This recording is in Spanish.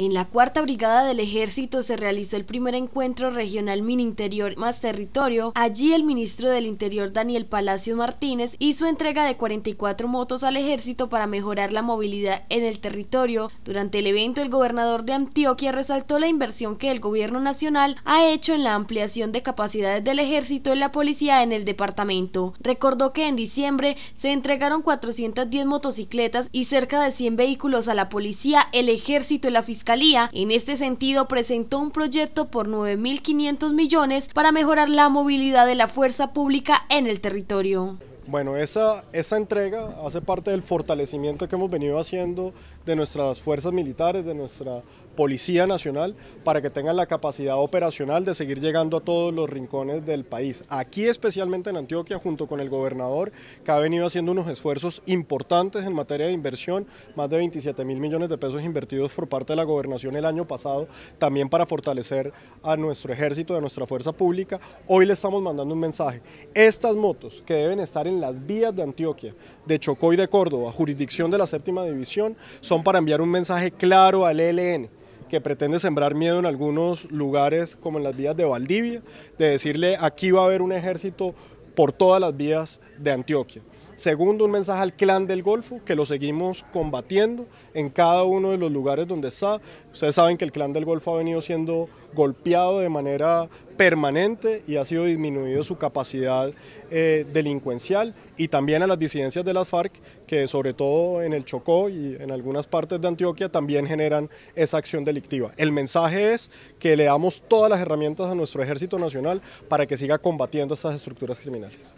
En la Cuarta Brigada del Ejército se realizó el primer encuentro regional mini Interior más Territorio. Allí el ministro del Interior Daniel Palacio Martínez hizo entrega de 44 motos al ejército para mejorar la movilidad en el territorio. Durante el evento el gobernador de Antioquia resaltó la inversión que el gobierno nacional ha hecho en la ampliación de capacidades del ejército y la policía en el departamento. Recordó que en diciembre se entregaron 410 motocicletas y cerca de 100 vehículos a la policía, el ejército y la fiscalía en este sentido presentó un proyecto por 9.500 millones para mejorar la movilidad de la fuerza pública en el territorio. Bueno, esa, esa entrega hace parte del fortalecimiento que hemos venido haciendo de nuestras fuerzas militares, de nuestra Policía Nacional, para que tengan la capacidad operacional de seguir llegando a todos los rincones del país. Aquí especialmente en Antioquia, junto con el gobernador, que ha venido haciendo unos esfuerzos importantes en materia de inversión, más de 27 mil millones de pesos invertidos por parte de la gobernación el año pasado, también para fortalecer a nuestro ejército, a nuestra fuerza pública. Hoy le estamos mandando un mensaje. Estas motos que deben estar en las vías de Antioquia, de Chocó y de Córdoba, jurisdicción de la séptima división, son para enviar un mensaje claro al ELN que pretende sembrar miedo en algunos lugares como en las vías de Valdivia, de decirle aquí va a haber un ejército por todas las vías de Antioquia. Segundo, un mensaje al clan del Golfo, que lo seguimos combatiendo en cada uno de los lugares donde está. Ustedes saben que el clan del Golfo ha venido siendo golpeado de manera permanente y ha sido disminuido su capacidad eh, delincuencial y también a las disidencias de las FARC, que sobre todo en el Chocó y en algunas partes de Antioquia también generan esa acción delictiva. El mensaje es que le damos todas las herramientas a nuestro Ejército Nacional para que siga combatiendo estas estructuras criminales.